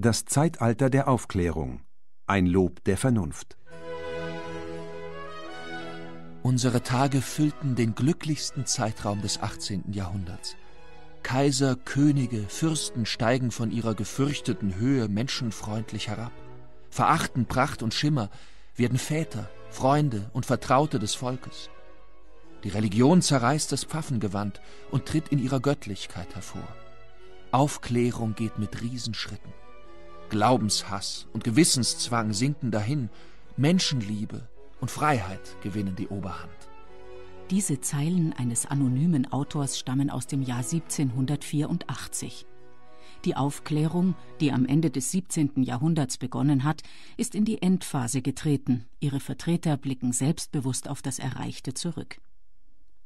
Das Zeitalter der Aufklärung. Ein Lob der Vernunft. Unsere Tage füllten den glücklichsten Zeitraum des 18. Jahrhunderts. Kaiser, Könige, Fürsten steigen von ihrer gefürchteten Höhe menschenfreundlich herab, verachten Pracht und Schimmer, werden Väter, Freunde und Vertraute des Volkes. Die Religion zerreißt das Pfaffengewand und tritt in ihrer Göttlichkeit hervor. Aufklärung geht mit Riesenschritten. Glaubenshass und Gewissenszwang sinken dahin, Menschenliebe und Freiheit gewinnen die Oberhand. Diese Zeilen eines anonymen Autors stammen aus dem Jahr 1784. Die Aufklärung, die am Ende des 17. Jahrhunderts begonnen hat, ist in die Endphase getreten. Ihre Vertreter blicken selbstbewusst auf das Erreichte zurück.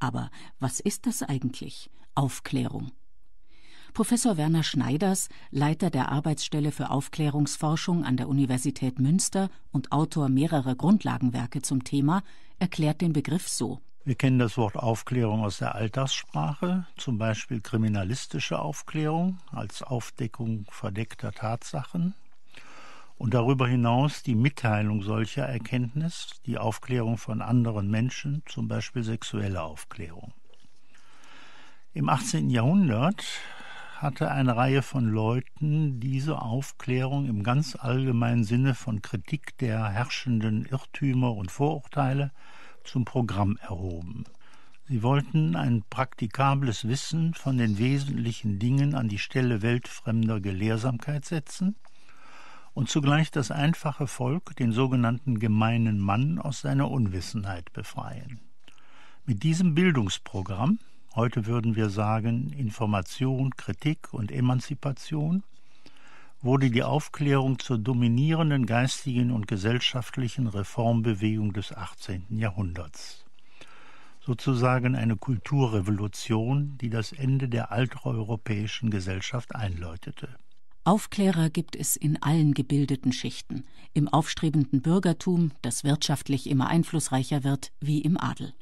Aber was ist das eigentlich? Aufklärung. Professor Werner Schneiders, Leiter der Arbeitsstelle für Aufklärungsforschung an der Universität Münster und Autor mehrerer Grundlagenwerke zum Thema, erklärt den Begriff so. Wir kennen das Wort Aufklärung aus der Alltagssprache, zum Beispiel kriminalistische Aufklärung als Aufdeckung verdeckter Tatsachen und darüber hinaus die Mitteilung solcher Erkenntnis, die Aufklärung von anderen Menschen, zum Beispiel sexuelle Aufklärung. Im 18. Jahrhundert hatte eine Reihe von Leuten diese Aufklärung im ganz allgemeinen Sinne von Kritik der herrschenden Irrtümer und Vorurteile zum Programm erhoben. Sie wollten ein praktikables Wissen von den wesentlichen Dingen an die Stelle weltfremder Gelehrsamkeit setzen und zugleich das einfache Volk, den sogenannten gemeinen Mann, aus seiner Unwissenheit befreien. Mit diesem Bildungsprogramm heute würden wir sagen Information, Kritik und Emanzipation, wurde die Aufklärung zur dominierenden geistigen und gesellschaftlichen Reformbewegung des 18. Jahrhunderts. Sozusagen eine Kulturrevolution, die das Ende der alteuropäischen Gesellschaft einläutete. Aufklärer gibt es in allen gebildeten Schichten, im aufstrebenden Bürgertum, das wirtschaftlich immer einflussreicher wird, wie im Adel.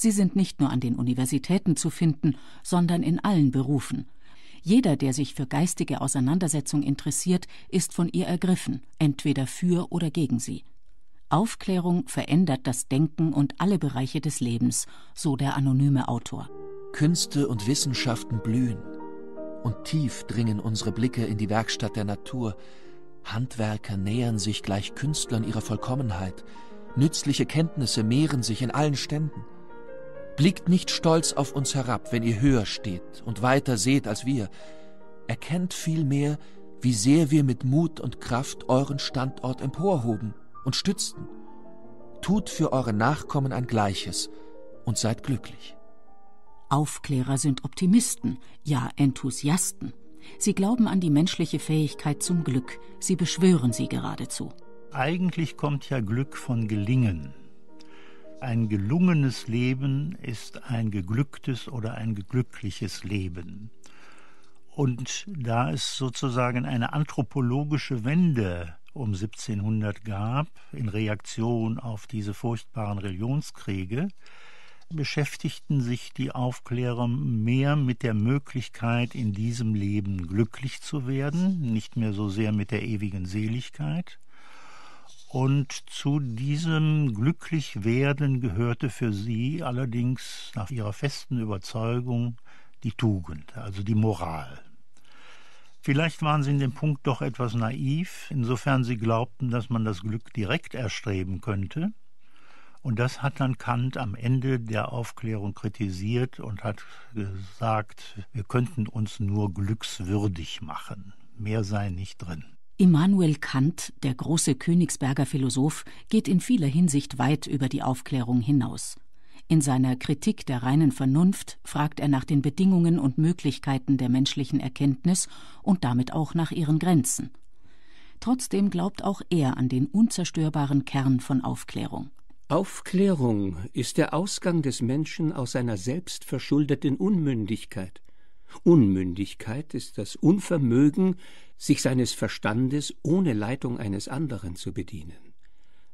Sie sind nicht nur an den Universitäten zu finden, sondern in allen Berufen. Jeder, der sich für geistige Auseinandersetzung interessiert, ist von ihr ergriffen, entweder für oder gegen sie. Aufklärung verändert das Denken und alle Bereiche des Lebens, so der anonyme Autor. Künste und Wissenschaften blühen, und tief dringen unsere Blicke in die Werkstatt der Natur. Handwerker nähern sich gleich Künstlern ihrer Vollkommenheit, nützliche Kenntnisse mehren sich in allen Ständen. Blickt nicht stolz auf uns herab, wenn ihr höher steht und weiter seht als wir. Erkennt vielmehr, wie sehr wir mit Mut und Kraft euren Standort emporhoben und stützten. Tut für eure Nachkommen ein Gleiches und seid glücklich. Aufklärer sind Optimisten, ja Enthusiasten. Sie glauben an die menschliche Fähigkeit zum Glück, sie beschwören sie geradezu. Eigentlich kommt ja Glück von Gelingen. Ein gelungenes Leben ist ein geglücktes oder ein geglückliches Leben. Und da es sozusagen eine anthropologische Wende um 1700 gab, in Reaktion auf diese furchtbaren Religionskriege, beschäftigten sich die Aufklärer mehr mit der Möglichkeit, in diesem Leben glücklich zu werden, nicht mehr so sehr mit der ewigen Seligkeit. Und zu diesem Glücklichwerden gehörte für sie allerdings nach ihrer festen Überzeugung die Tugend, also die Moral. Vielleicht waren sie in dem Punkt doch etwas naiv, insofern sie glaubten, dass man das Glück direkt erstreben könnte. Und das hat dann Kant am Ende der Aufklärung kritisiert und hat gesagt, wir könnten uns nur glückswürdig machen. Mehr sei nicht drin. Immanuel Kant, der große Königsberger Philosoph, geht in vieler Hinsicht weit über die Aufklärung hinaus. In seiner Kritik der reinen Vernunft fragt er nach den Bedingungen und Möglichkeiten der menschlichen Erkenntnis und damit auch nach ihren Grenzen. Trotzdem glaubt auch er an den unzerstörbaren Kern von Aufklärung. Aufklärung ist der Ausgang des Menschen aus seiner selbstverschuldeten Unmündigkeit. Unmündigkeit ist das Unvermögen, sich seines Verstandes ohne Leitung eines anderen zu bedienen.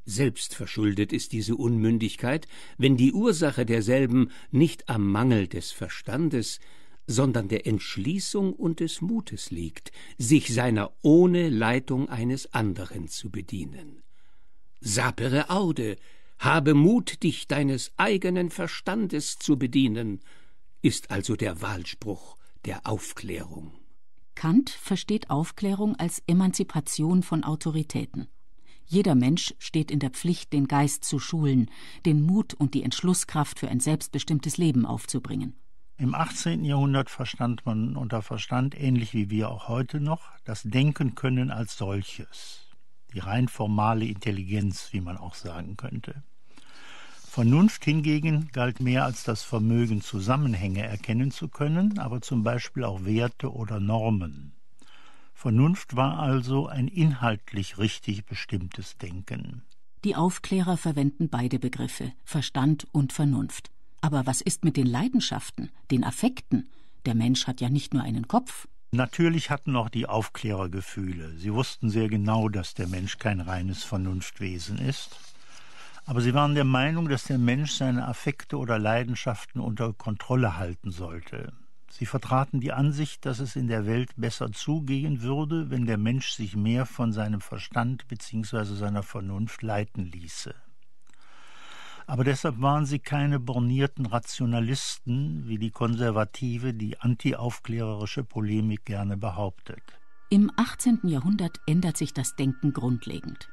Selbstverschuldet ist diese Unmündigkeit, wenn die Ursache derselben nicht am Mangel des Verstandes, sondern der Entschließung und des Mutes liegt, sich seiner ohne Leitung eines anderen zu bedienen. Sapere aude, habe Mut, dich deines eigenen Verstandes zu bedienen, ist also der Wahlspruch der Aufklärung. Kant versteht Aufklärung als Emanzipation von Autoritäten. Jeder Mensch steht in der Pflicht, den Geist zu schulen, den Mut und die Entschlusskraft für ein selbstbestimmtes Leben aufzubringen. Im 18. Jahrhundert verstand man unter Verstand, ähnlich wie wir auch heute noch, das Denken können als solches, die rein formale Intelligenz, wie man auch sagen könnte. Vernunft hingegen galt mehr als das Vermögen, Zusammenhänge erkennen zu können, aber zum Beispiel auch Werte oder Normen. Vernunft war also ein inhaltlich richtig bestimmtes Denken. Die Aufklärer verwenden beide Begriffe, Verstand und Vernunft. Aber was ist mit den Leidenschaften, den Affekten? Der Mensch hat ja nicht nur einen Kopf. Natürlich hatten auch die Aufklärer Gefühle. Sie wussten sehr genau, dass der Mensch kein reines Vernunftwesen ist aber sie waren der Meinung, dass der Mensch seine Affekte oder Leidenschaften unter Kontrolle halten sollte. Sie vertraten die Ansicht, dass es in der Welt besser zugehen würde, wenn der Mensch sich mehr von seinem Verstand bzw. seiner Vernunft leiten ließe. Aber deshalb waren sie keine bornierten Rationalisten, wie die konservative, die antiaufklärerische Polemik gerne behauptet. Im 18. Jahrhundert ändert sich das Denken grundlegend.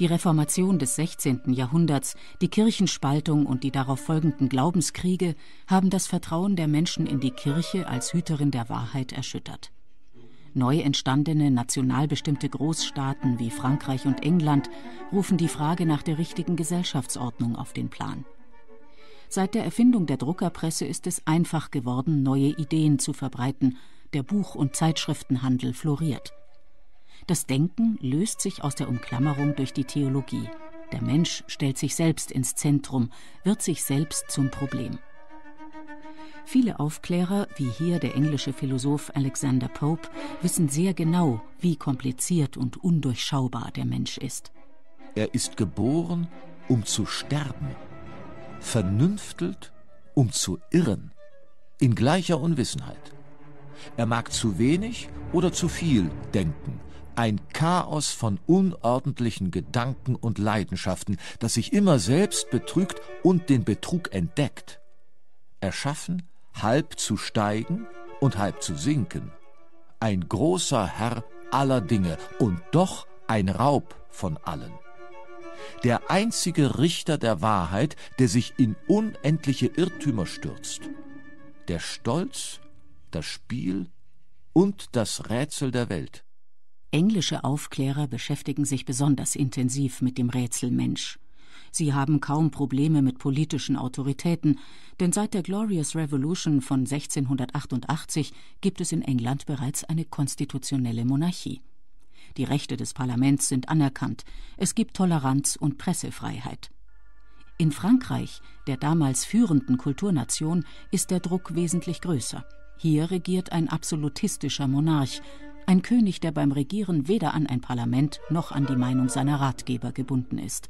Die Reformation des 16. Jahrhunderts, die Kirchenspaltung und die darauf folgenden Glaubenskriege haben das Vertrauen der Menschen in die Kirche als Hüterin der Wahrheit erschüttert. Neu entstandene national bestimmte Großstaaten wie Frankreich und England rufen die Frage nach der richtigen Gesellschaftsordnung auf den Plan. Seit der Erfindung der Druckerpresse ist es einfach geworden, neue Ideen zu verbreiten, der Buch- und Zeitschriftenhandel floriert. Das Denken löst sich aus der Umklammerung durch die Theologie. Der Mensch stellt sich selbst ins Zentrum, wird sich selbst zum Problem. Viele Aufklärer, wie hier der englische Philosoph Alexander Pope, wissen sehr genau, wie kompliziert und undurchschaubar der Mensch ist. Er ist geboren, um zu sterben, vernünftelt, um zu irren, in gleicher Unwissenheit. Er mag zu wenig oder zu viel denken, ein Chaos von unordentlichen Gedanken und Leidenschaften, das sich immer selbst betrügt und den Betrug entdeckt. Erschaffen, halb zu steigen und halb zu sinken. Ein großer Herr aller Dinge und doch ein Raub von allen. Der einzige Richter der Wahrheit, der sich in unendliche Irrtümer stürzt. Der Stolz, das Spiel und das Rätsel der Welt. Englische Aufklärer beschäftigen sich besonders intensiv mit dem Rätsel Mensch. Sie haben kaum Probleme mit politischen Autoritäten, denn seit der Glorious Revolution von 1688 gibt es in England bereits eine konstitutionelle Monarchie. Die Rechte des Parlaments sind anerkannt, es gibt Toleranz und Pressefreiheit. In Frankreich, der damals führenden Kulturnation, ist der Druck wesentlich größer. Hier regiert ein absolutistischer Monarch, ein König, der beim Regieren weder an ein Parlament noch an die Meinung seiner Ratgeber gebunden ist.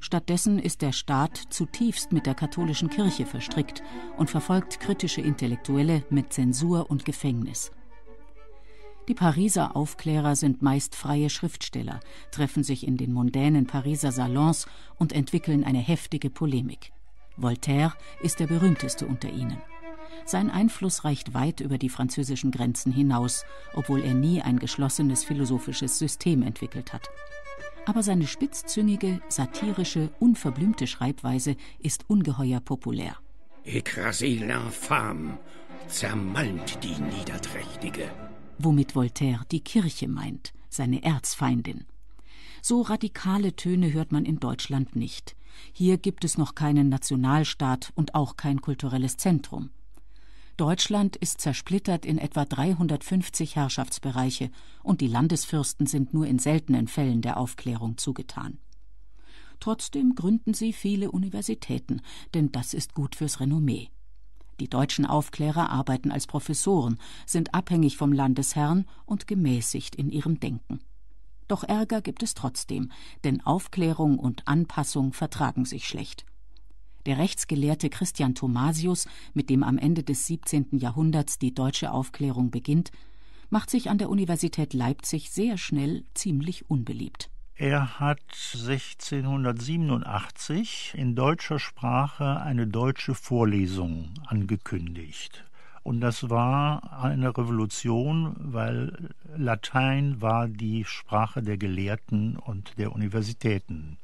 Stattdessen ist der Staat zutiefst mit der katholischen Kirche verstrickt und verfolgt kritische Intellektuelle mit Zensur und Gefängnis. Die Pariser Aufklärer sind meist freie Schriftsteller, treffen sich in den mondänen Pariser Salons und entwickeln eine heftige Polemik. Voltaire ist der berühmteste unter ihnen. Sein Einfluss reicht weit über die französischen Grenzen hinaus, obwohl er nie ein geschlossenes philosophisches System entwickelt hat. Aber seine spitzzüngige, satirische, unverblümte Schreibweise ist ungeheuer populär. Écrasez l'infâme, zermalmt die Niederträchtige. Womit Voltaire die Kirche meint, seine Erzfeindin. So radikale Töne hört man in Deutschland nicht. Hier gibt es noch keinen Nationalstaat und auch kein kulturelles Zentrum. Deutschland ist zersplittert in etwa 350 Herrschaftsbereiche und die Landesfürsten sind nur in seltenen Fällen der Aufklärung zugetan. Trotzdem gründen sie viele Universitäten, denn das ist gut fürs Renommee. Die deutschen Aufklärer arbeiten als Professoren, sind abhängig vom Landesherrn und gemäßigt in ihrem Denken. Doch Ärger gibt es trotzdem, denn Aufklärung und Anpassung vertragen sich schlecht. Der Rechtsgelehrte Christian Thomasius, mit dem am Ende des 17. Jahrhunderts die deutsche Aufklärung beginnt, macht sich an der Universität Leipzig sehr schnell ziemlich unbeliebt. Er hat 1687 in deutscher Sprache eine deutsche Vorlesung angekündigt. Und das war eine Revolution, weil Latein war die Sprache der Gelehrten und der Universitäten.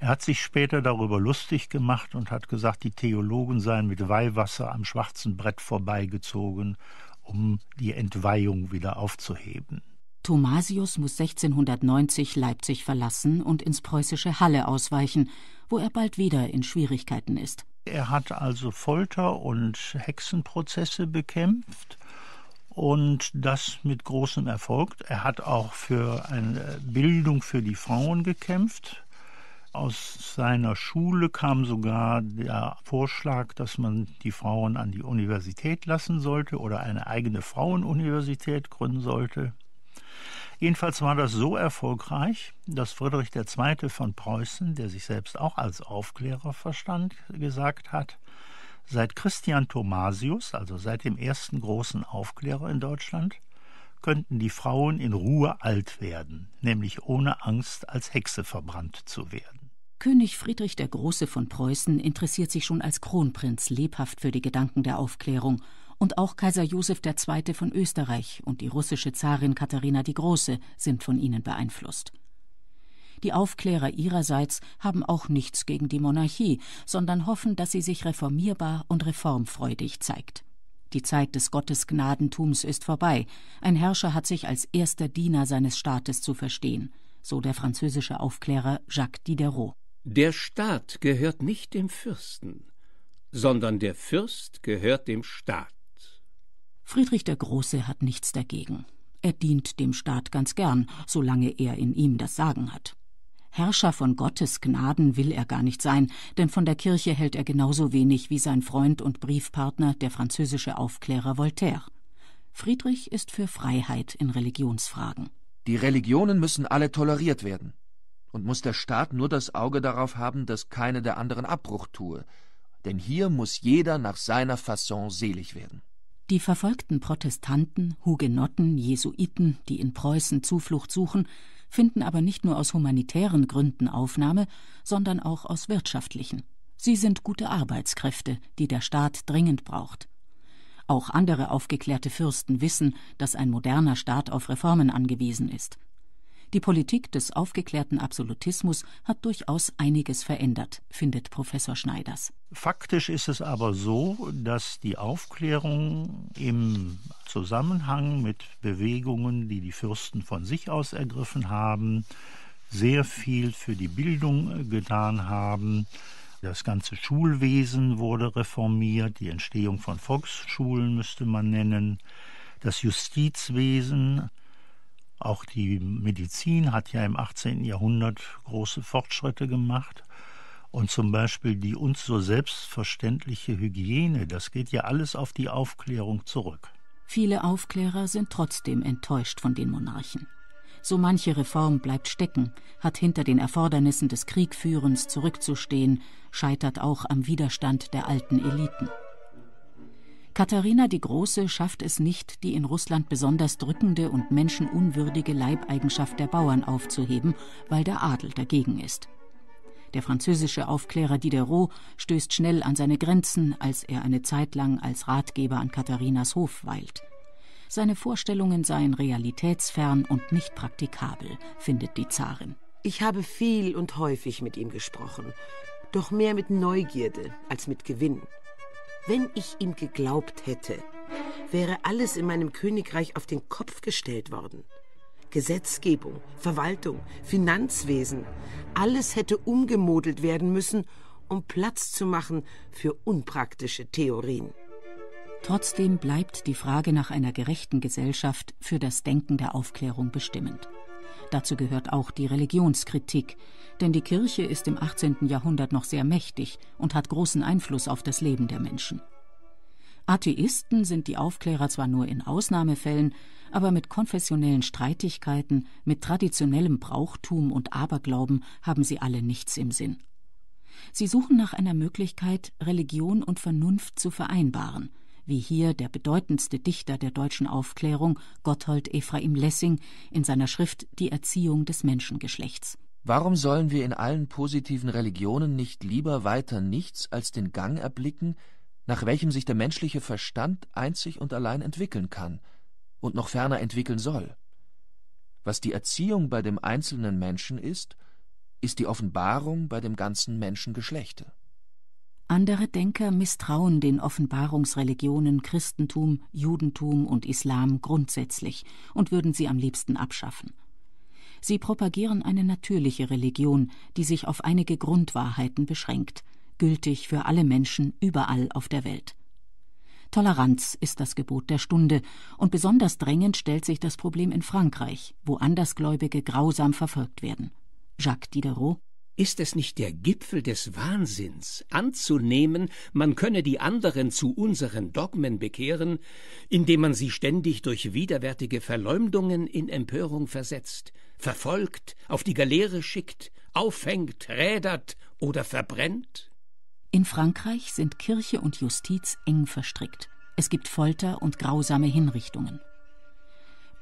Er hat sich später darüber lustig gemacht und hat gesagt, die Theologen seien mit Weihwasser am schwarzen Brett vorbeigezogen, um die Entweihung wieder aufzuheben. Thomasius muss 1690 Leipzig verlassen und ins preußische Halle ausweichen, wo er bald wieder in Schwierigkeiten ist. Er hat also Folter und Hexenprozesse bekämpft und das mit großem Erfolg. Er hat auch für eine Bildung für die Frauen gekämpft aus seiner Schule kam sogar der Vorschlag, dass man die Frauen an die Universität lassen sollte oder eine eigene Frauenuniversität gründen sollte. Jedenfalls war das so erfolgreich, dass Friedrich II. von Preußen, der sich selbst auch als Aufklärer verstand, gesagt hat, seit Christian Thomasius, also seit dem ersten großen Aufklärer in Deutschland, könnten die Frauen in Ruhe alt werden, nämlich ohne Angst, als Hexe verbrannt zu werden. König Friedrich der Große von Preußen interessiert sich schon als Kronprinz lebhaft für die Gedanken der Aufklärung, und auch Kaiser Josef II. von Österreich und die russische Zarin Katharina die Große sind von ihnen beeinflusst. Die Aufklärer ihrerseits haben auch nichts gegen die Monarchie, sondern hoffen, dass sie sich reformierbar und reformfreudig zeigt. Die Zeit des Gottesgnadentums ist vorbei. Ein Herrscher hat sich als erster Diener seines Staates zu verstehen, so der französische Aufklärer Jacques Diderot. Der Staat gehört nicht dem Fürsten, sondern der Fürst gehört dem Staat. Friedrich der Große hat nichts dagegen. Er dient dem Staat ganz gern, solange er in ihm das Sagen hat. Herrscher von Gottes Gnaden will er gar nicht sein, denn von der Kirche hält er genauso wenig wie sein Freund und Briefpartner, der französische Aufklärer Voltaire. Friedrich ist für Freiheit in Religionsfragen. Die Religionen müssen alle toleriert werden und muss der Staat nur das Auge darauf haben, dass keine der anderen Abbruch tue, denn hier muss jeder nach seiner Fasson selig werden. Die verfolgten Protestanten, Hugenotten, Jesuiten, die in Preußen Zuflucht suchen, finden aber nicht nur aus humanitären Gründen Aufnahme, sondern auch aus wirtschaftlichen. Sie sind gute Arbeitskräfte, die der Staat dringend braucht. Auch andere aufgeklärte Fürsten wissen, dass ein moderner Staat auf Reformen angewiesen ist. Die Politik des aufgeklärten Absolutismus hat durchaus einiges verändert, findet Professor Schneiders. Faktisch ist es aber so, dass die Aufklärung im Zusammenhang mit Bewegungen, die die Fürsten von sich aus ergriffen haben, sehr viel für die Bildung getan haben. Das ganze Schulwesen wurde reformiert, die Entstehung von Volksschulen müsste man nennen, das Justizwesen, auch die Medizin hat ja im 18. Jahrhundert große Fortschritte gemacht. Und zum Beispiel die uns so selbstverständliche Hygiene, das geht ja alles auf die Aufklärung zurück. Viele Aufklärer sind trotzdem enttäuscht von den Monarchen. So manche Reform bleibt stecken, hat hinter den Erfordernissen des Kriegführens zurückzustehen, scheitert auch am Widerstand der alten Eliten. Katharina die Große schafft es nicht, die in Russland besonders drückende und menschenunwürdige Leibeigenschaft der Bauern aufzuheben, weil der Adel dagegen ist. Der französische Aufklärer Diderot stößt schnell an seine Grenzen, als er eine Zeit lang als Ratgeber an Katharinas Hof weilt. Seine Vorstellungen seien realitätsfern und nicht praktikabel, findet die Zarin. Ich habe viel und häufig mit ihm gesprochen, doch mehr mit Neugierde als mit Gewinn. Wenn ich ihm geglaubt hätte, wäre alles in meinem Königreich auf den Kopf gestellt worden. Gesetzgebung, Verwaltung, Finanzwesen, alles hätte umgemodelt werden müssen, um Platz zu machen für unpraktische Theorien. Trotzdem bleibt die Frage nach einer gerechten Gesellschaft für das Denken der Aufklärung bestimmend. Dazu gehört auch die Religionskritik, denn die Kirche ist im 18. Jahrhundert noch sehr mächtig und hat großen Einfluss auf das Leben der Menschen. Atheisten sind die Aufklärer zwar nur in Ausnahmefällen, aber mit konfessionellen Streitigkeiten, mit traditionellem Brauchtum und Aberglauben haben sie alle nichts im Sinn. Sie suchen nach einer Möglichkeit, Religion und Vernunft zu vereinbaren, wie hier der bedeutendste Dichter der deutschen Aufklärung, Gotthold Ephraim Lessing, in seiner Schrift Die Erziehung des Menschengeschlechts. Warum sollen wir in allen positiven Religionen nicht lieber weiter nichts als den Gang erblicken, nach welchem sich der menschliche Verstand einzig und allein entwickeln kann und noch ferner entwickeln soll? Was die Erziehung bei dem einzelnen Menschen ist, ist die Offenbarung bei dem ganzen Menschengeschlechte. Andere Denker misstrauen den Offenbarungsreligionen Christentum, Judentum und Islam grundsätzlich und würden sie am liebsten abschaffen. Sie propagieren eine natürliche Religion, die sich auf einige Grundwahrheiten beschränkt, gültig für alle Menschen überall auf der Welt. Toleranz ist das Gebot der Stunde, und besonders drängend stellt sich das Problem in Frankreich, wo Andersgläubige grausam verfolgt werden. Jacques Diderot ist es nicht der Gipfel des Wahnsinns, anzunehmen, man könne die anderen zu unseren Dogmen bekehren, indem man sie ständig durch widerwärtige Verleumdungen in Empörung versetzt, verfolgt, auf die Galeere schickt, aufhängt, rädert oder verbrennt? In Frankreich sind Kirche und Justiz eng verstrickt. Es gibt Folter und grausame Hinrichtungen.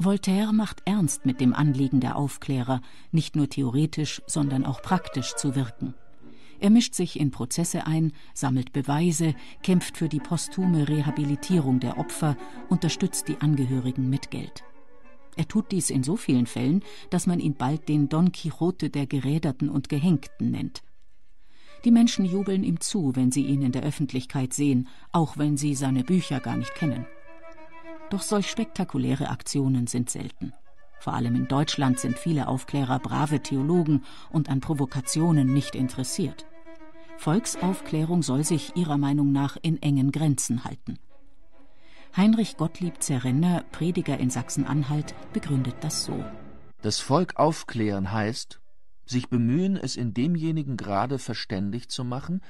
Voltaire macht ernst mit dem Anliegen der Aufklärer, nicht nur theoretisch, sondern auch praktisch zu wirken. Er mischt sich in Prozesse ein, sammelt Beweise, kämpft für die posthume Rehabilitierung der Opfer, unterstützt die Angehörigen mit Geld. Er tut dies in so vielen Fällen, dass man ihn bald den Don Quixote der Geräderten und Gehängten nennt. Die Menschen jubeln ihm zu, wenn sie ihn in der Öffentlichkeit sehen, auch wenn sie seine Bücher gar nicht kennen. Doch solch spektakuläre Aktionen sind selten. Vor allem in Deutschland sind viele Aufklärer brave Theologen und an Provokationen nicht interessiert. Volksaufklärung soll sich ihrer Meinung nach in engen Grenzen halten. Heinrich Gottlieb Zerrenner, Prediger in Sachsen-Anhalt, begründet das so. Das Volk aufklären heißt, sich bemühen, es in demjenigen Grade verständlich zu machen,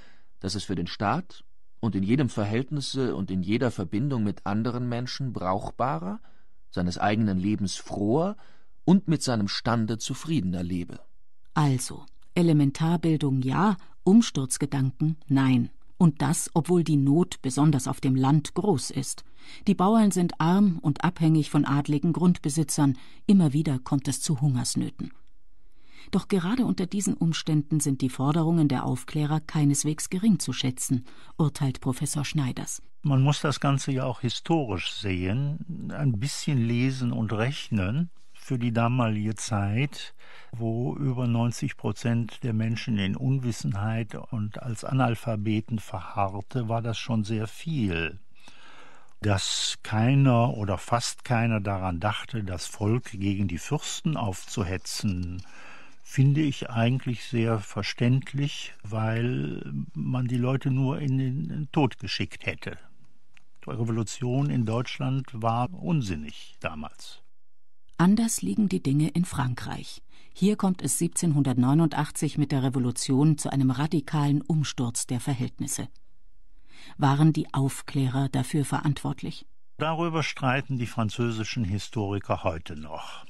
dass es für den Staat und in jedem Verhältnisse und in jeder Verbindung mit anderen Menschen brauchbarer, seines eigenen Lebens froher und mit seinem Stande zufriedener lebe. Also, Elementarbildung ja, Umsturzgedanken nein. Und das, obwohl die Not besonders auf dem Land groß ist. Die Bauern sind arm und abhängig von adligen Grundbesitzern, immer wieder kommt es zu Hungersnöten. Doch gerade unter diesen Umständen sind die Forderungen der Aufklärer keineswegs gering zu schätzen, urteilt Professor Schneiders. Man muss das Ganze ja auch historisch sehen, ein bisschen lesen und rechnen für die damalige Zeit, wo über 90 Prozent der Menschen in Unwissenheit und als Analphabeten verharrte, war das schon sehr viel. Dass keiner oder fast keiner daran dachte, das Volk gegen die Fürsten aufzuhetzen, finde ich eigentlich sehr verständlich, weil man die Leute nur in den Tod geschickt hätte. Die Revolution in Deutschland war unsinnig damals. Anders liegen die Dinge in Frankreich. Hier kommt es 1789 mit der Revolution zu einem radikalen Umsturz der Verhältnisse. Waren die Aufklärer dafür verantwortlich? Darüber streiten die französischen Historiker heute noch.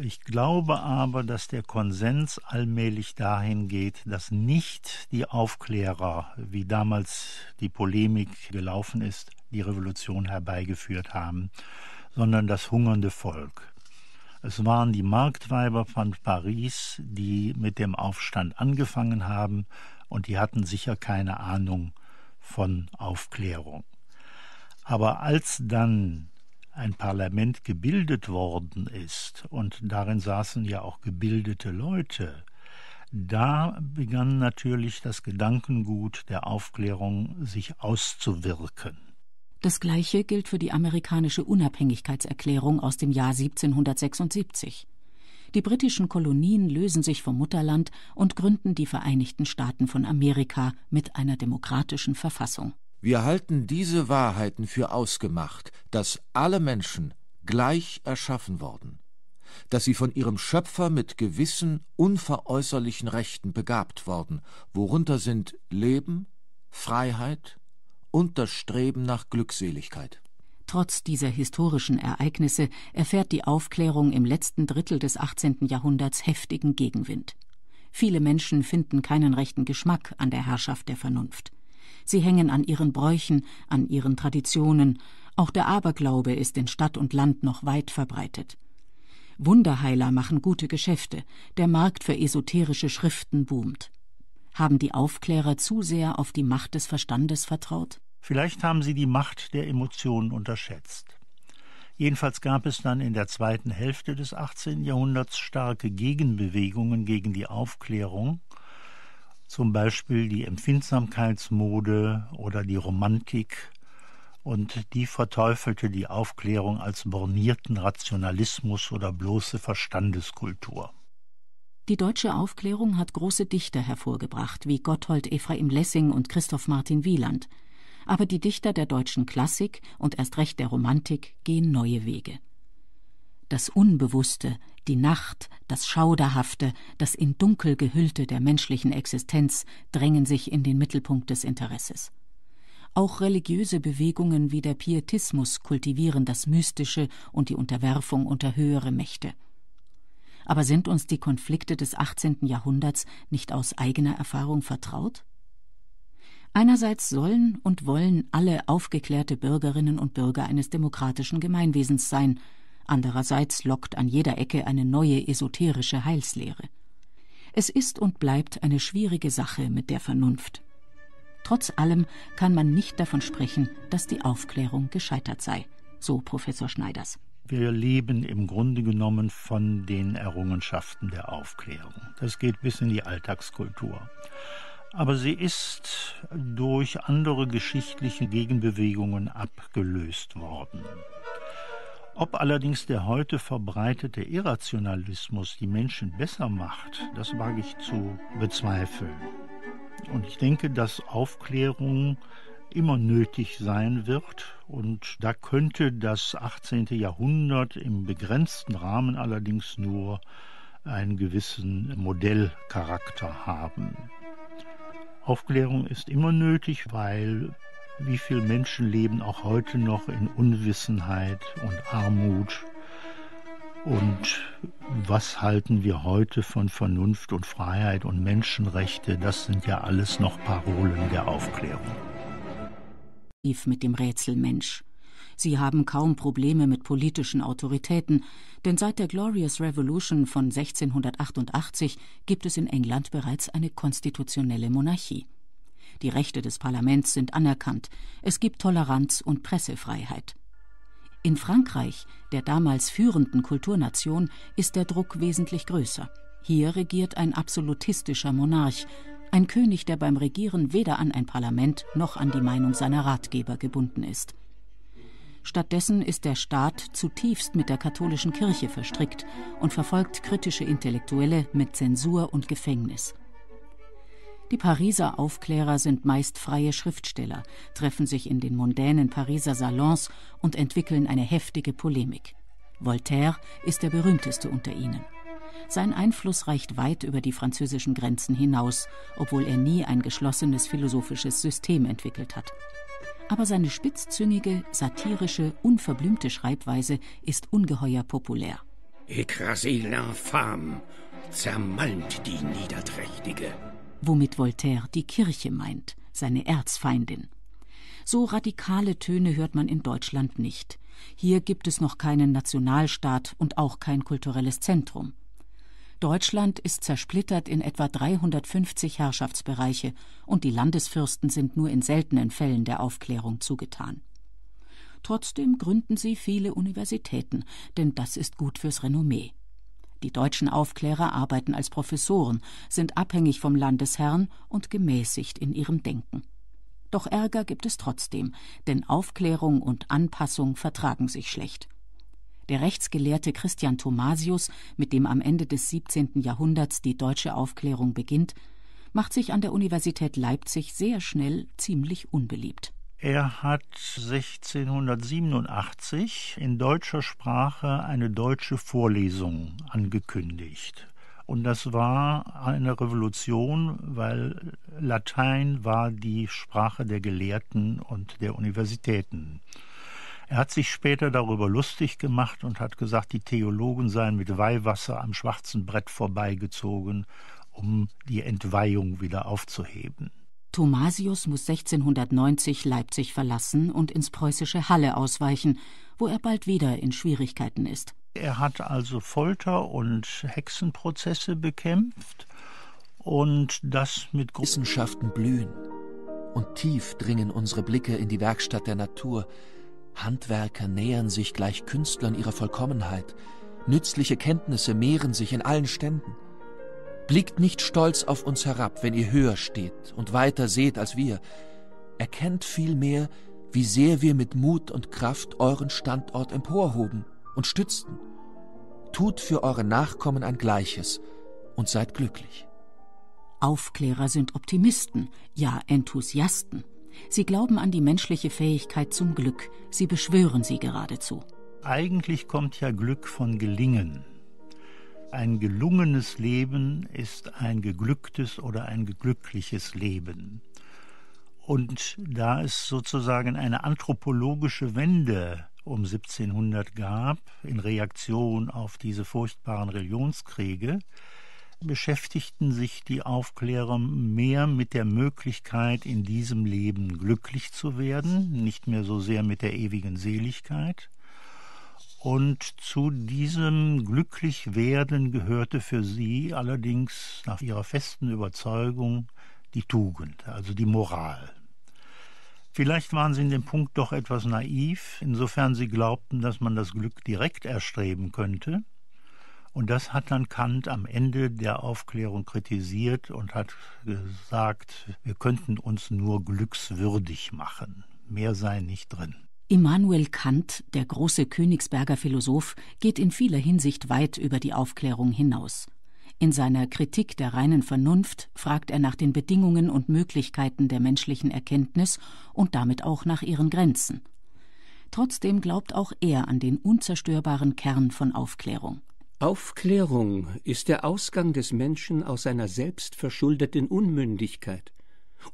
Ich glaube aber, dass der Konsens allmählich dahin geht, dass nicht die Aufklärer, wie damals die Polemik gelaufen ist, die Revolution herbeigeführt haben, sondern das hungernde Volk. Es waren die Marktweiber von Paris, die mit dem Aufstand angefangen haben, und die hatten sicher keine Ahnung von Aufklärung. Aber als dann ein Parlament gebildet worden ist, und darin saßen ja auch gebildete Leute, da begann natürlich das Gedankengut der Aufklärung sich auszuwirken. Das gleiche gilt für die amerikanische Unabhängigkeitserklärung aus dem Jahr 1776. Die britischen Kolonien lösen sich vom Mutterland und gründen die Vereinigten Staaten von Amerika mit einer demokratischen Verfassung. Wir halten diese Wahrheiten für ausgemacht, dass alle Menschen gleich erschaffen worden, dass sie von ihrem Schöpfer mit gewissen unveräußerlichen Rechten begabt worden, worunter sind Leben, Freiheit und das Streben nach Glückseligkeit. Trotz dieser historischen Ereignisse erfährt die Aufklärung im letzten Drittel des 18. Jahrhunderts heftigen Gegenwind. Viele Menschen finden keinen rechten Geschmack an der Herrschaft der Vernunft sie hängen an ihren Bräuchen, an ihren Traditionen, auch der Aberglaube ist in Stadt und Land noch weit verbreitet. Wunderheiler machen gute Geschäfte, der Markt für esoterische Schriften boomt. Haben die Aufklärer zu sehr auf die Macht des Verstandes vertraut? Vielleicht haben sie die Macht der Emotionen unterschätzt. Jedenfalls gab es dann in der zweiten Hälfte des 18. Jahrhunderts starke Gegenbewegungen gegen die Aufklärung zum Beispiel die Empfindsamkeitsmode oder die Romantik, und die verteufelte die Aufklärung als bornierten Rationalismus oder bloße Verstandeskultur. Die deutsche Aufklärung hat große Dichter hervorgebracht, wie Gotthold Ephraim Lessing und Christoph Martin Wieland, aber die Dichter der deutschen Klassik und erst recht der Romantik gehen neue Wege das Unbewusste, die Nacht, das Schauderhafte, das in Dunkel gehüllte der menschlichen Existenz drängen sich in den Mittelpunkt des Interesses. Auch religiöse Bewegungen wie der Pietismus kultivieren das Mystische und die Unterwerfung unter höhere Mächte. Aber sind uns die Konflikte des 18. Jahrhunderts nicht aus eigener Erfahrung vertraut? Einerseits sollen und wollen alle aufgeklärte Bürgerinnen und Bürger eines demokratischen Gemeinwesens sein, andererseits lockt an jeder Ecke eine neue esoterische Heilslehre. Es ist und bleibt eine schwierige Sache mit der Vernunft. Trotz allem kann man nicht davon sprechen, dass die Aufklärung gescheitert sei, so Professor Schneiders. Wir leben im Grunde genommen von den Errungenschaften der Aufklärung. Das geht bis in die Alltagskultur. Aber sie ist durch andere geschichtliche Gegenbewegungen abgelöst worden. Ob allerdings der heute verbreitete Irrationalismus die Menschen besser macht, das wage ich zu bezweifeln. Und ich denke, dass Aufklärung immer nötig sein wird. Und da könnte das 18. Jahrhundert im begrenzten Rahmen allerdings nur einen gewissen Modellcharakter haben. Aufklärung ist immer nötig, weil wie viele Menschen leben auch heute noch in Unwissenheit und Armut. Und was halten wir heute von Vernunft und Freiheit und Menschenrechte? Das sind ja alles noch Parolen der Aufklärung. Mit dem Rätsel Mensch. Sie haben kaum Probleme mit politischen Autoritäten, denn seit der Glorious Revolution von 1688 gibt es in England bereits eine konstitutionelle Monarchie die Rechte des Parlaments sind anerkannt, es gibt Toleranz und Pressefreiheit. In Frankreich, der damals führenden Kulturnation, ist der Druck wesentlich größer. Hier regiert ein absolutistischer Monarch, ein König, der beim Regieren weder an ein Parlament noch an die Meinung seiner Ratgeber gebunden ist. Stattdessen ist der Staat zutiefst mit der katholischen Kirche verstrickt und verfolgt kritische Intellektuelle mit Zensur und Gefängnis. Die Pariser Aufklärer sind meist freie Schriftsteller, treffen sich in den mondänen Pariser Salons und entwickeln eine heftige Polemik. Voltaire ist der berühmteste unter ihnen. Sein Einfluss reicht weit über die französischen Grenzen hinaus, obwohl er nie ein geschlossenes philosophisches System entwickelt hat. Aber seine spitzzüngige, satirische, unverblümte Schreibweise ist ungeheuer populär. Écrasez l'infâme, zermalmt die Niederträchtige womit Voltaire die Kirche meint, seine Erzfeindin. So radikale Töne hört man in Deutschland nicht. Hier gibt es noch keinen Nationalstaat und auch kein kulturelles Zentrum. Deutschland ist zersplittert in etwa 350 Herrschaftsbereiche und die Landesfürsten sind nur in seltenen Fällen der Aufklärung zugetan. Trotzdem gründen sie viele Universitäten, denn das ist gut fürs Renommee. Die deutschen Aufklärer arbeiten als Professoren, sind abhängig vom Landesherrn und gemäßigt in ihrem Denken. Doch Ärger gibt es trotzdem, denn Aufklärung und Anpassung vertragen sich schlecht. Der Rechtsgelehrte Christian Thomasius, mit dem am Ende des 17. Jahrhunderts die deutsche Aufklärung beginnt, macht sich an der Universität Leipzig sehr schnell ziemlich unbeliebt. Er hat 1687 in deutscher Sprache eine deutsche Vorlesung angekündigt. Und das war eine Revolution, weil Latein war die Sprache der Gelehrten und der Universitäten. Er hat sich später darüber lustig gemacht und hat gesagt, die Theologen seien mit Weihwasser am schwarzen Brett vorbeigezogen, um die Entweihung wieder aufzuheben. Thomasius muss 1690 Leipzig verlassen und ins preußische Halle ausweichen, wo er bald wieder in Schwierigkeiten ist. Er hat also Folter und Hexenprozesse bekämpft und das mit Gro Wissenschaften blühen und tief dringen unsere Blicke in die Werkstatt der Natur. Handwerker nähern sich gleich Künstlern ihrer Vollkommenheit. Nützliche Kenntnisse mehren sich in allen Ständen. Blickt nicht stolz auf uns herab, wenn ihr höher steht und weiter seht als wir. Erkennt vielmehr, wie sehr wir mit Mut und Kraft euren Standort emporhoben und stützten. Tut für eure Nachkommen ein Gleiches und seid glücklich. Aufklärer sind Optimisten, ja Enthusiasten. Sie glauben an die menschliche Fähigkeit zum Glück, sie beschwören sie geradezu. Eigentlich kommt ja Glück von Gelingen. Ein gelungenes Leben ist ein geglücktes oder ein geglückliches Leben. Und da es sozusagen eine anthropologische Wende um 1700 gab, in Reaktion auf diese furchtbaren Religionskriege, beschäftigten sich die Aufklärer mehr mit der Möglichkeit, in diesem Leben glücklich zu werden, nicht mehr so sehr mit der ewigen Seligkeit. Und zu diesem Glücklichwerden gehörte für sie allerdings nach ihrer festen Überzeugung die Tugend, also die Moral. Vielleicht waren sie in dem Punkt doch etwas naiv, insofern sie glaubten, dass man das Glück direkt erstreben könnte. Und das hat dann Kant am Ende der Aufklärung kritisiert und hat gesagt, wir könnten uns nur glückswürdig machen. Mehr sei nicht drin. Immanuel Kant, der große Königsberger Philosoph, geht in vieler Hinsicht weit über die Aufklärung hinaus. In seiner Kritik der reinen Vernunft fragt er nach den Bedingungen und Möglichkeiten der menschlichen Erkenntnis und damit auch nach ihren Grenzen. Trotzdem glaubt auch er an den unzerstörbaren Kern von Aufklärung. Aufklärung ist der Ausgang des Menschen aus seiner selbstverschuldeten Unmündigkeit.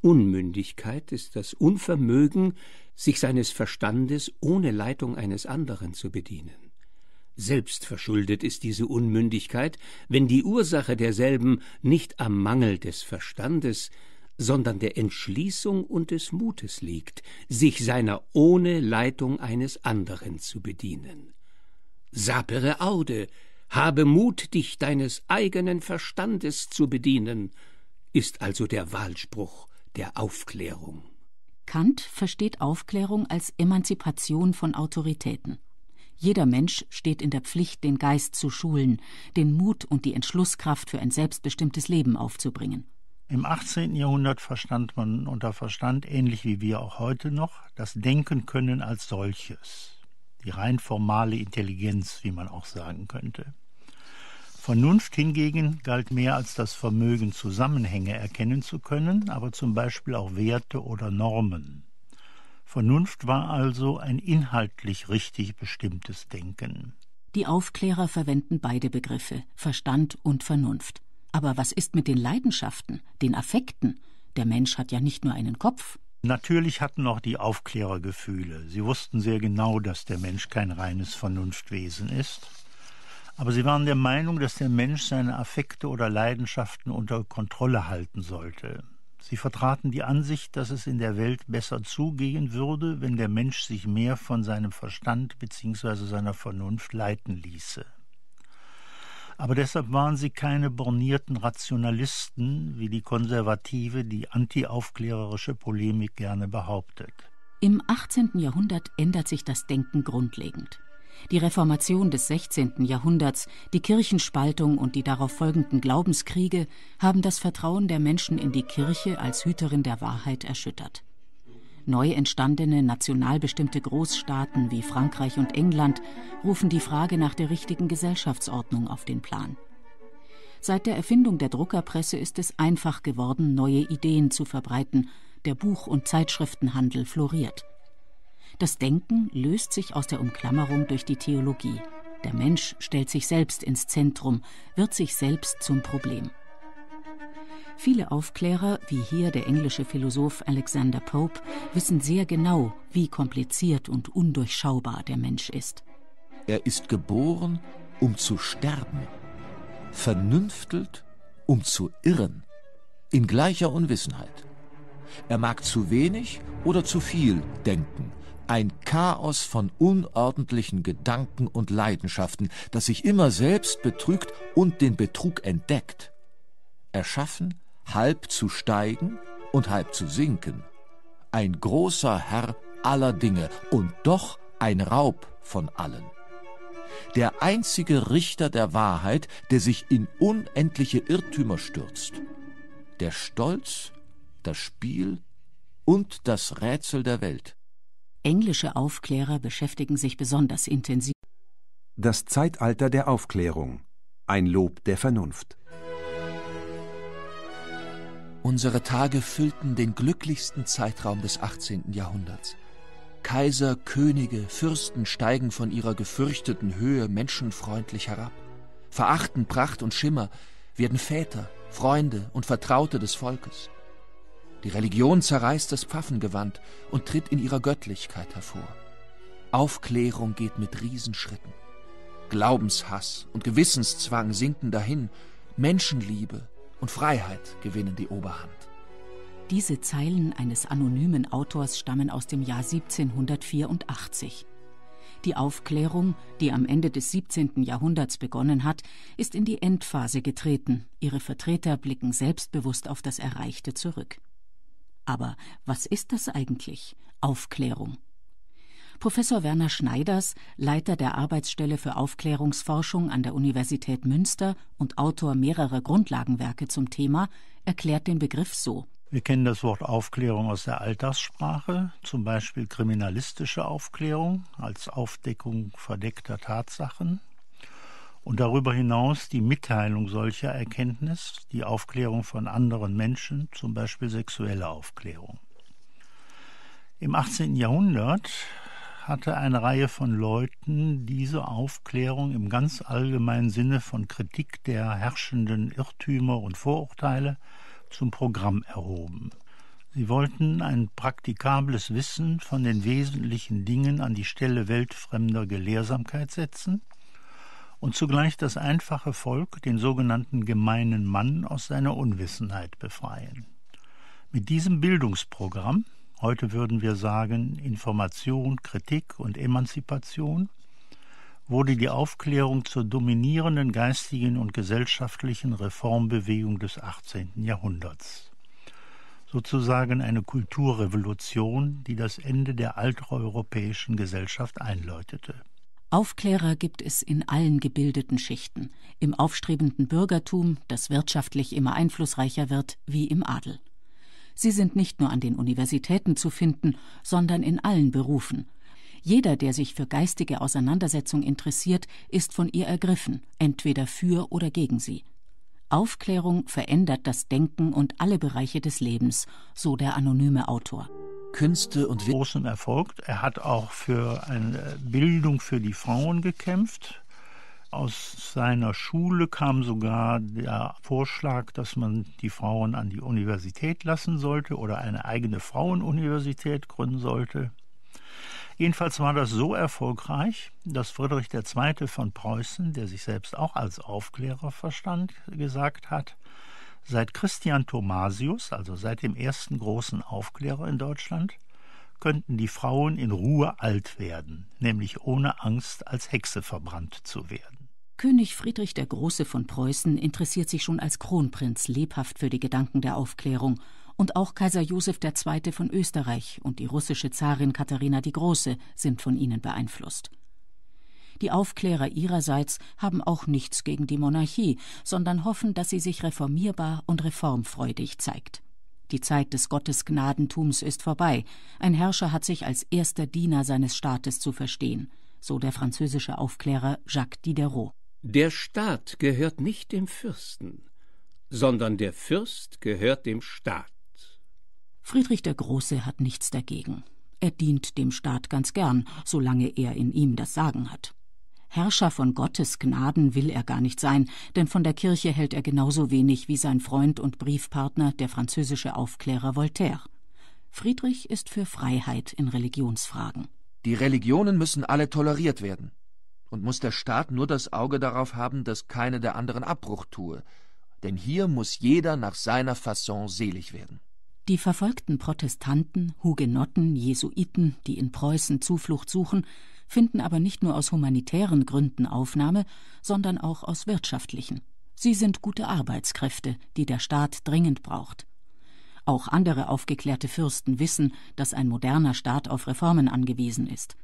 Unmündigkeit ist das Unvermögen, sich seines Verstandes ohne Leitung eines anderen zu bedienen. Selbst verschuldet ist diese Unmündigkeit, wenn die Ursache derselben nicht am Mangel des Verstandes, sondern der Entschließung und des Mutes liegt, sich seiner ohne Leitung eines anderen zu bedienen. Sapere aude, habe Mut, dich deines eigenen Verstandes zu bedienen, ist also der Wahlspruch der Aufklärung. Kant versteht Aufklärung als Emanzipation von Autoritäten. Jeder Mensch steht in der Pflicht, den Geist zu schulen, den Mut und die Entschlusskraft für ein selbstbestimmtes Leben aufzubringen. Im 18. Jahrhundert verstand man unter Verstand, ähnlich wie wir auch heute noch, das Denken können als solches, die rein formale Intelligenz, wie man auch sagen könnte. Vernunft hingegen galt mehr als das Vermögen, Zusammenhänge erkennen zu können, aber zum Beispiel auch Werte oder Normen. Vernunft war also ein inhaltlich richtig bestimmtes Denken. Die Aufklärer verwenden beide Begriffe, Verstand und Vernunft. Aber was ist mit den Leidenschaften, den Affekten? Der Mensch hat ja nicht nur einen Kopf. Natürlich hatten auch die Aufklärer Gefühle. Sie wussten sehr genau, dass der Mensch kein reines Vernunftwesen ist aber sie waren der Meinung, dass der Mensch seine Affekte oder Leidenschaften unter Kontrolle halten sollte. Sie vertraten die Ansicht, dass es in der Welt besser zugehen würde, wenn der Mensch sich mehr von seinem Verstand bzw. seiner Vernunft leiten ließe. Aber deshalb waren sie keine bornierten Rationalisten, wie die Konservative die antiaufklärerische Polemik gerne behauptet. Im 18. Jahrhundert ändert sich das Denken grundlegend. Die Reformation des 16. Jahrhunderts, die Kirchenspaltung und die darauf folgenden Glaubenskriege haben das Vertrauen der Menschen in die Kirche als Hüterin der Wahrheit erschüttert. Neu entstandene national bestimmte Großstaaten wie Frankreich und England rufen die Frage nach der richtigen Gesellschaftsordnung auf den Plan. Seit der Erfindung der Druckerpresse ist es einfach geworden, neue Ideen zu verbreiten, der Buch- und Zeitschriftenhandel floriert. Das Denken löst sich aus der Umklammerung durch die Theologie. Der Mensch stellt sich selbst ins Zentrum, wird sich selbst zum Problem. Viele Aufklärer, wie hier der englische Philosoph Alexander Pope, wissen sehr genau, wie kompliziert und undurchschaubar der Mensch ist. Er ist geboren, um zu sterben, vernünftelt, um zu irren, in gleicher Unwissenheit. Er mag zu wenig oder zu viel denken, ein Chaos von unordentlichen Gedanken und Leidenschaften, das sich immer selbst betrügt und den Betrug entdeckt. Erschaffen, halb zu steigen und halb zu sinken. Ein großer Herr aller Dinge und doch ein Raub von allen. Der einzige Richter der Wahrheit, der sich in unendliche Irrtümer stürzt. Der Stolz, das Spiel und das Rätsel der Welt. Englische Aufklärer beschäftigen sich besonders intensiv. Das Zeitalter der Aufklärung. Ein Lob der Vernunft. Unsere Tage füllten den glücklichsten Zeitraum des 18. Jahrhunderts. Kaiser, Könige, Fürsten steigen von ihrer gefürchteten Höhe menschenfreundlich herab, verachten Pracht und Schimmer, werden Väter, Freunde und Vertraute des Volkes. Die Religion zerreißt das Pfaffengewand und tritt in ihrer Göttlichkeit hervor. Aufklärung geht mit Riesenschritten. Glaubenshass und Gewissenszwang sinken dahin, Menschenliebe und Freiheit gewinnen die Oberhand. Diese Zeilen eines anonymen Autors stammen aus dem Jahr 1784. Die Aufklärung, die am Ende des 17. Jahrhunderts begonnen hat, ist in die Endphase getreten. Ihre Vertreter blicken selbstbewusst auf das Erreichte zurück. Aber was ist das eigentlich? Aufklärung. Professor Werner Schneiders, Leiter der Arbeitsstelle für Aufklärungsforschung an der Universität Münster und Autor mehrerer Grundlagenwerke zum Thema, erklärt den Begriff so. Wir kennen das Wort Aufklärung aus der Alltagssprache, zum Beispiel kriminalistische Aufklärung als Aufdeckung verdeckter Tatsachen, und darüber hinaus die Mitteilung solcher Erkenntnis, die Aufklärung von anderen Menschen, zum Beispiel sexuelle Aufklärung. Im 18. Jahrhundert hatte eine Reihe von Leuten diese Aufklärung im ganz allgemeinen Sinne von Kritik der herrschenden Irrtümer und Vorurteile zum Programm erhoben. Sie wollten ein praktikables Wissen von den wesentlichen Dingen an die Stelle weltfremder Gelehrsamkeit setzen – und zugleich das einfache Volk, den sogenannten gemeinen Mann, aus seiner Unwissenheit befreien. Mit diesem Bildungsprogramm, heute würden wir sagen Information, Kritik und Emanzipation, wurde die Aufklärung zur dominierenden geistigen und gesellschaftlichen Reformbewegung des 18. Jahrhunderts. Sozusagen eine Kulturrevolution, die das Ende der alteuropäischen Gesellschaft einläutete. Aufklärer gibt es in allen gebildeten Schichten, im aufstrebenden Bürgertum, das wirtschaftlich immer einflussreicher wird, wie im Adel. Sie sind nicht nur an den Universitäten zu finden, sondern in allen Berufen. Jeder, der sich für geistige Auseinandersetzung interessiert, ist von ihr ergriffen, entweder für oder gegen sie. Aufklärung verändert das Denken und alle Bereiche des Lebens, so der anonyme Autor. Künste und großen Erfolg. Er hat auch für eine Bildung für die Frauen gekämpft. Aus seiner Schule kam sogar der Vorschlag, dass man die Frauen an die Universität lassen sollte oder eine eigene Frauenuniversität gründen sollte. Jedenfalls war das so erfolgreich, dass Friedrich II. von Preußen, der sich selbst auch als Aufklärer verstand, gesagt hat, Seit Christian Thomasius, also seit dem ersten großen Aufklärer in Deutschland, könnten die Frauen in Ruhe alt werden, nämlich ohne Angst, als Hexe verbrannt zu werden. König Friedrich der Große von Preußen interessiert sich schon als Kronprinz lebhaft für die Gedanken der Aufklärung und auch Kaiser Joseph II. von Österreich und die russische Zarin Katharina die Große sind von ihnen beeinflusst. Die Aufklärer ihrerseits haben auch nichts gegen die Monarchie, sondern hoffen, dass sie sich reformierbar und reformfreudig zeigt. Die Zeit des Gottesgnadentums ist vorbei. Ein Herrscher hat sich als erster Diener seines Staates zu verstehen, so der französische Aufklärer Jacques Diderot. Der Staat gehört nicht dem Fürsten, sondern der Fürst gehört dem Staat. Friedrich der Große hat nichts dagegen. Er dient dem Staat ganz gern, solange er in ihm das Sagen hat. Herrscher von Gottes Gnaden will er gar nicht sein, denn von der Kirche hält er genauso wenig wie sein Freund und Briefpartner, der französische Aufklärer Voltaire. Friedrich ist für Freiheit in Religionsfragen. Die Religionen müssen alle toleriert werden. Und muss der Staat nur das Auge darauf haben, dass keine der anderen Abbruch tue. Denn hier muss jeder nach seiner Fasson selig werden. Die verfolgten Protestanten, Hugenotten, Jesuiten, die in Preußen Zuflucht suchen, finden aber nicht nur aus humanitären Gründen Aufnahme, sondern auch aus wirtschaftlichen. Sie sind gute Arbeitskräfte, die der Staat dringend braucht. Auch andere aufgeklärte Fürsten wissen, dass ein moderner Staat auf Reformen angewiesen ist.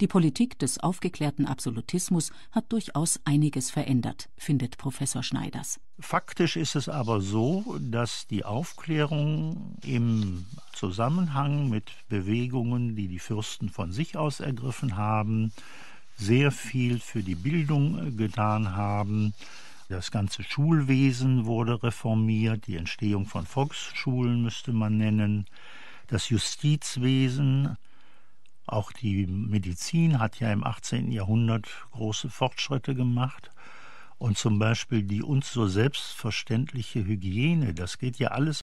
Die Politik des aufgeklärten Absolutismus hat durchaus einiges verändert, findet Professor Schneiders. Faktisch ist es aber so, dass die Aufklärung im Zusammenhang mit Bewegungen, die die Fürsten von sich aus ergriffen haben, sehr viel für die Bildung getan haben. Das ganze Schulwesen wurde reformiert, die Entstehung von Volksschulen müsste man nennen. Das Justizwesen auch die Medizin hat ja im 18. Jahrhundert große Fortschritte gemacht. Und zum Beispiel die uns so selbstverständliche Hygiene, das geht ja alles